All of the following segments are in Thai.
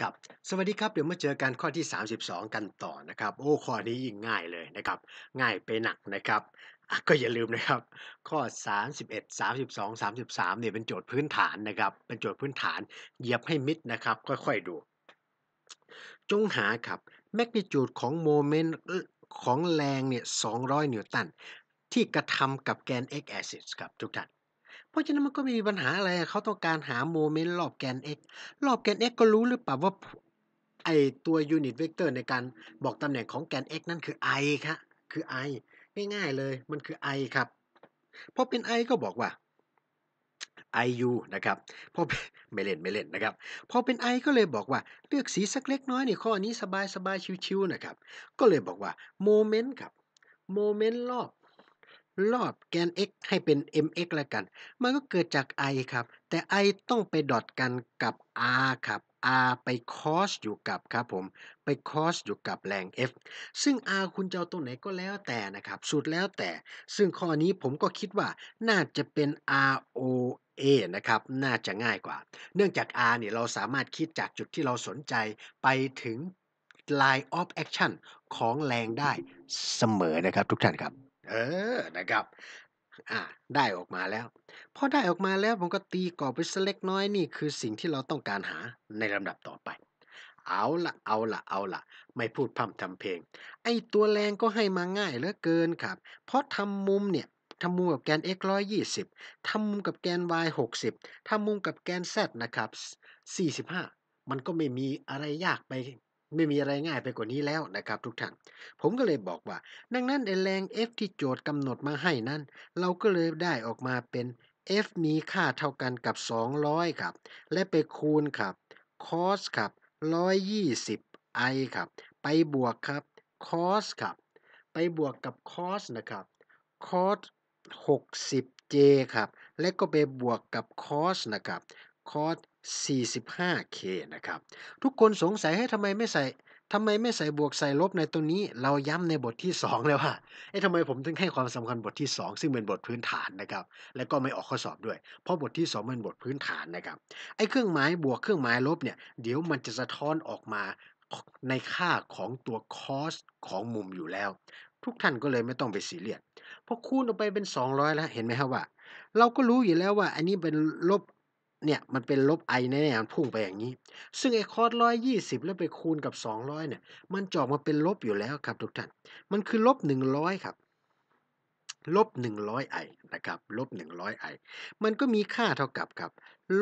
ครับสวัสดีครับ เดี๋ยวมาเจอกันข้อที่ 32 กันต่อนะครับ โอ้ข้อนี้ยิ่งง่ายเลยนะครับ ง่ายไปหนักนะครับ ก็อย่าลืมนะครับ ข้อ 31 32 33เนี่ยเป็นโจทย์พื้นฐานนะครับ เป็นโจทย์พื้นฐานเหยียบให้มิดนะครับ ค่อยๆดู จงหาครับ แมกนิจูดของโมเมนต์ของแรงเนี่ย200 นิวตัน ที่กระทำกับแกน x axis ครับ ทุกท่านราะฉะนั้นมันก็มีปัญหาอะไรเขาต้องการหาโมเมนต์รอบแกน x รอบแกน x ก็รู้หรือเปล่าว่าไอตัวยูนิตเวกเตอร์ในการบอกตำแหน่งของแกน x นั่นคือ i ครับคือ i ง่ายๆเลย มันคือ i ครับพอเป็น i ก็บอกว่า iu นะครับพอไม่เล่นไม่เล่นนะครับพอเป็น i ก็เลยบอกว่าเลือกสีสักเล็กน้อยนี่ข้อนี้สบายสบายชิวๆนะครับก็เลยบอกว่าโมเมนต์ครับโมเมนต์รอบรอบแกน x ให้เป็น mx แล้วกัน มันก็เกิดจาก i ครับ แต่ i ต้องไปดอทกันกับ r ครับ r ไป cos อยู่กับ ครับผม ไป cos อยู่กับแรง f ซึ่ง r คุณจะเอาตรงไหนก็แล้วแต่นะครับสุดแล้วแต่ ซึ่งข้อนี้ผมก็คิดว่า น่าจะเป็น r o A นะครับ น่าจะง่ายกว่า เนื่องจาก R เนี่ยเราสามารถคิดจากจุดที่เราสนใจไปถึง line of action ของแรงได้เสมอนะครับ ทุกท่านครับเออ นะครับอ่าได้ออกมาแล้ว พอได้ออกมาแล้วผมก็ตีกรอบไปสเล็กน้อยนี่คือสิ่งที่เราต้องการหาในลำดับต่อไป เอาละเอาละเอาละไม่พูดพร่ำทำเพลง ไอตัวแรงก็ให้มาง่ายเหลือเกินครับ เพราะทำมุมเนี่ยทำมุมกับแกน x ร้อยยี่สิบทำมุมกับแกน y หกสิบทำมุมกับแกน z นะครับสสี่ิบห้ามันก็ไม่มีอะไรยากไปไม่มีอะไรง่ายไปกว่านี้แล้วนะครับทุกท่าน ผมก็เลยบอกว่า ดังนั้นแรง f ที่โจทย์กำหนดมาให้นั้น เราก็เลยได้ออกมาเป็น f มีค่าเท่ากันกับ 200 ครับ และไปคูณครับ cos ครับ 120i ครับ ไปบวกครับ cos ครับ ไปบวกกับ cos นะครับ cos 60j ครับ และก็ไปบวกกับ cos นะครับคอร์ส 45K นะครับ ทุกคนสงสัยให้ทำไมไม่ใส่ทำไมไม่ใส่บวกใส่ลบในตัวนี้ เราย้ำในบทที่ 2 แล้วว่าเอ๊ะทำไมผมถึงให้ความสำคัญบทที่ 2 ซึ่งเป็นบทพื้นฐานนะครับ และก็ไม่ออกข้อสอบด้วย เพราะบทที่ 2 เป็นบทพื้นฐานนะครับ ไอ้เครื่องหมายบวกเครื่องหมายลบเนี่ย เดี๋ยวมันจะสะท้อนออกมาในค่าของตัวคอสของมุมอยู่แล้ว ทุกท่านก็เลยไม่ต้องไปสีเรียสพอคูณออกไปเป็น 200 แล้ว เห็นไหมครับว่า เราก็รู้อยู่แล้วว่าอันนี้เป็นลบเนี่ยมันเป็นลบไอแน่ๆมันพุ่งไปอย่างนี้ ซึ่ง ไอคอสร้อยยี่สิบแล้วไปคูณกับสองร้อยเนี่ยมันจอกมาเป็นลบอยู่แล้วครับ ทุกท่านมันคือลบหนึ่งร้อยครับลบหนึ่งร้อยไอนะครับลบหนึ่งร้อยไอมันก็มีค่าเท่ากับครับ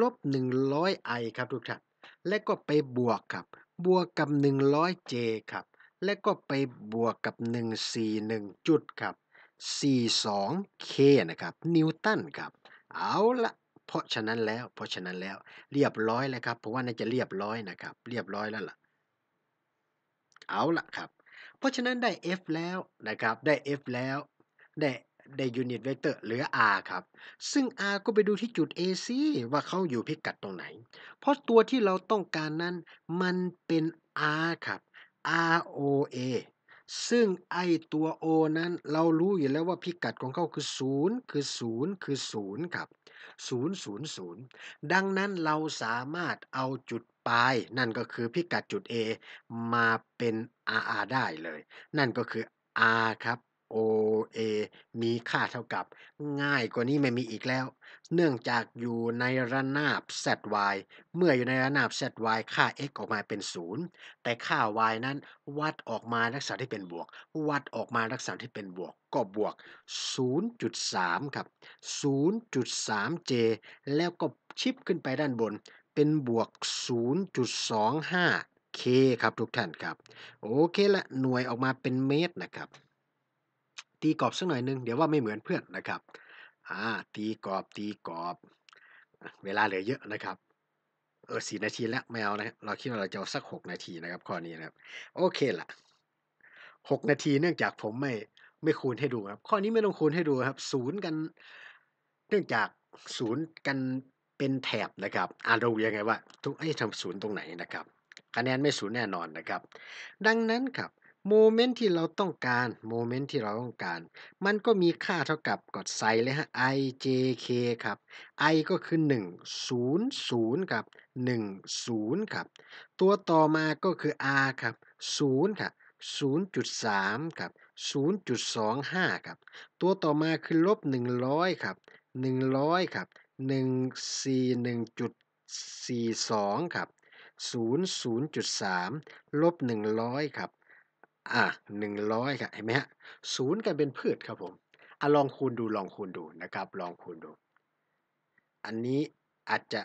ลบหนึ่งร้อยไอครับทุกท่านและก็ไปบวกครับบวกกับหนึ่งร้อยเจครับและก็ไปบวกกับหนึ่งสี่หนึ่งจุดครับสี่สองเคนะครับนิวตันครับเอาละเพราะฉะนั้นแล้ว เพราะฉะนั้นแล้วเรียบร้อยแล้วครับ เพราะว่าน่าจะเรียบร้อยนะครับ เรียบร้อยแล้วล่ะ เอาละครับ เพราะฉะนั้นได้ f แล้วนะครับ ได้ f แล้ว ได้ได้ยูนิตเวกเตอร์เหลือ r ครับ ซึ่ง r ก็ไปดูที่จุด AC ว่าเขาอยู่พิกัดตรงไหน เพราะตัวที่เราต้องการนั้น มันเป็น r ครับ ROA ซึ่งไอตัว O นั้น เรารู้อยู่แล้วว่าพิกัดของเขาคือ 0 คือ 0 คือ 0 ครับ000 ดังนั้นเราสามารถเอาจุดปลาย นั่นก็คือพิกัดจุด A มาเป็น RR ได้เลย นั่นก็คือ R ครับ OA มีค่าเท่ากับ ง่ายกว่านี้ไม่มีอีกแล้ว เนื่องจากอยู่ในระนาบ ZY เมื่ออยู่ในระนาบ ZY ค่า x ออกมาเป็น 0 แต่ค่า y นั้นวัดออกมาลักษณะที่เป็นบวก วัดออกมาลักษณะที่เป็นบวก ก็บวก 0.3 ครับ 0.3j แล้วก็ชิปขึ้นไปด้านบน เป็นบวก 0.25k ครับทุกท่านครับโอเคละ หน่วยออกมาเป็นเมตรนะครับตีกรอบสักหน่อยนึงเดี๋ยวว่าไม่เหมือนเพื่อนนะครับอ่าตีกรอบตีกรอบ เวลาเหลือเยอะนะครับเออสี่นาทีแล้วไม่เอานะครับเราคิดว่าเราจะเอาสักหกนาทีนะครับ ข้อนี้นะครับ โอเคละหกนาที เนื่องจากผมไม่ไม่คูณให้ดูครับ ข้อนี้ไม่ต้องคูณให้ดูครับศูนย์กัน เนื่องจากศูนย์กันเป็นแถบนะครับอ่านดูยังไงว่า ทุกไอ้ทำศูนย์ตรงไหนนะครับ คะแนนไม่ศูนย์แน่นอนนะครับ ดังนั้นครับโมเมนต์ที่เราต้องการ โมเมนต์ที่เราต้องการ มันก็มีค่าเท่ากับกดใส่เลยฮะ i j k ครับ i ก็คือ 1 0 0ครับ 1 0 ครับ ตัวต่อมาก็คือ r ครับ 0ค่ะ0.3 ครับ 0.25 ครับ ตัวต่อมาคือ ลบ 100 ครับ 100 ครับ 141.42 ครับ0.0.3ลบ 100 ครับอ่ะหนึ่งร้อยครับเห็นไหมฮะ ศูนย์กันเป็นพืชครับผม อ่ะลองคูณดูลองคูณดูนะครับ ลองคูณดู อันนี้อาจจะ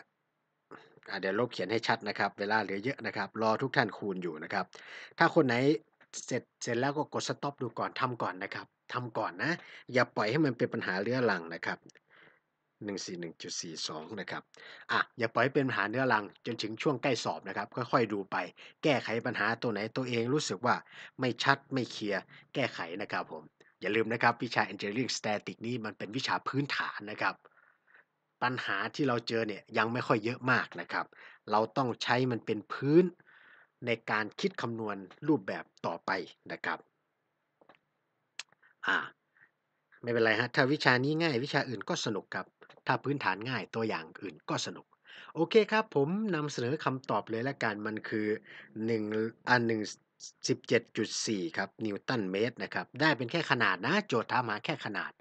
เดี๋ยวลบเขียนให้ชัดนะครับ เวลาเหลือเยอะนะครับ รอทุกท่านคูณอยู่นะครับ ถ้าคนไหนเสร็จเสร็จแล้วก็กดสต็อปดูก่อนทำก่อนนะครับ ทำก่อนนะ อย่าปล่อยให้มันเป็นปัญหาเรื้อรังนะครับ141.42นะครับอ่ะอย่าปล่อยเป็นปัญหาเนื้อรังจนถึงช่วงใกล้สอบนะครับค่อยๆ ดูไป แก้ไขปัญหาตัวไหนตัวเองรู้สึกว่าไม่ชัดไม่เคลียร์แก้ไขนะครับผมอย่าลืมนะครับวิชา Engineering s t a t i c นี่ มันเป็นวิชาพื้นฐานนะครับ ปัญหาที่เราเจอเนี่ยยังไม่ค่อยเยอะมากนะครับ เราต้องใช้มันเป็นพื้นในการคิดคำนวณรูปแบบต่อไปนะครับอ่าไม่เป็นไรฮะถ้าวิชานี้ง่ายวิชาอื่นก็สนุกครับถ้าพื้นฐานง่ายตัวอย่างอื่นก็สนุก โอเคครับผมนำเสนอคำตอบเลยละกัน มันคือ 1 อันหนึ่ง17.4 ครับนิวตันเมตรนะครับได้เป็นแค่ขนาดนะโจทย์ถามมาแค่ขนาด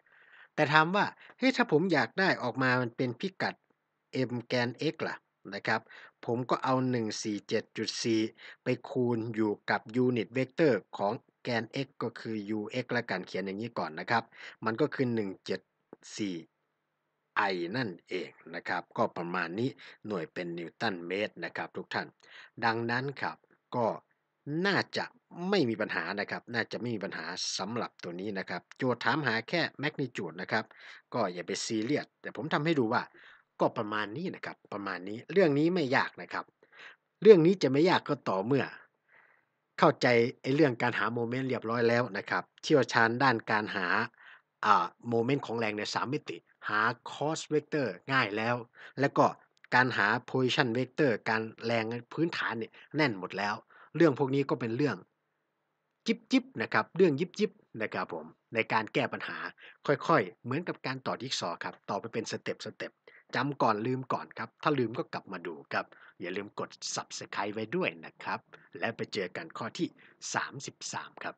แต่ถามว่าเฮ้ยถ้าผมอยากได้ออกมามันเป็นพิกัด m แกน x ล่ะนะครับ ผมก็เอา 147.4 ไปคูณอยู่กับยูนิตเวกเตอร์ของแกน x ก็คือ ux ละกันเขียนอย่างนี้ก่อนนะครับ มันก็คือ 174ไอนั่นเองนะครับก็ประมาณนี้หน่วยเป็นนิวตันเมตรนะครับทุกท่าน ดังนั้นครับก็น่าจะไม่มีปัญหานะครับ น่าจะไม่มีปัญหาสำหรับตัวนี้นะครับ โจทย์ถามหาแค่แมกนิจูดนะครับ ก็อย่าไปซีเรียสแต่ผมทำให้ดูว่า ก็ประมาณนี้นะครับ ประมาณนี้เรื่องนี้ไม่ยากนะครับ เรื่องนี้จะไม่ยากก็ต่อเมื่อ เข้าใจไอ้เรื่องการหาโมเมนต์เรียบร้อยแล้วนะครับเชี่ยวชาญด้านการหาโมเมนต์ของแรงใน 3 มิติหา c o s ว vector ง่ายแล้ว แล้วก็การหา position vector การแรงพื้นฐานเนี่ยแน่นหมดแล้ว เรื่องพวกนี้ก็เป็นเรื่องจิบจิบนะครับ เรื่องยิบยิบนะครับผมในการแก้ปัญหาค่อยๆเหมือนกับการต่อยิกซอครับ ต่อไปเป็นสเต็ปสเต็ปจำก่อนลืมก่อนครับ ถ้าลืมก็กลับมาดูครับ อย่าลืมกด subscribe ไว้ด้วยนะครับ และไปเจอกันข้อที่ 33 ครับ